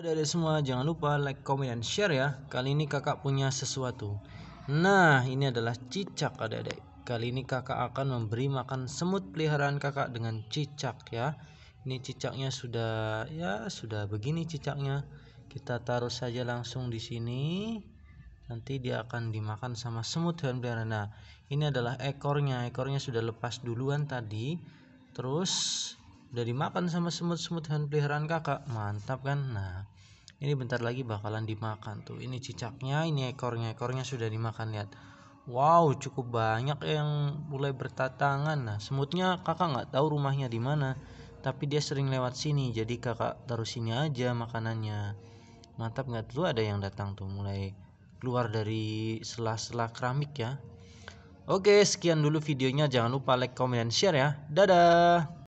Ada-ada semua, jangan lupa like, comment, dan share ya. Kali ini kakak punya sesuatu. Nah, ini adalah cicak ada-ada. Kali ini kakak akan memberi makan semut peliharaan kakak dengan cicak ya. Ini cicaknya sudah ya sudah begini cicaknya. Kita taruh saja langsung di sini. Nanti dia akan dimakan sama semut hewan peliharaan. Nah, ini adalah ekornya. Ekornya sudah lepas duluan tadi. Terus udah dimakan sama semut-semut hewan peliharaan kakak mantap kan nah ini bentar lagi bakalan dimakan tuh ini cicaknya ini ekornya ekornya sudah dimakan lihat wow cukup banyak yang mulai bertatangan nah semutnya kakak nggak tahu rumahnya di mana tapi dia sering lewat sini jadi kakak taruh sini aja makanannya mantap nggak tuh ada yang datang tuh mulai keluar dari sela-sela keramik ya Oke, sekian dulu videonya. Jangan lupa like, comment, dan share ya. Dadah!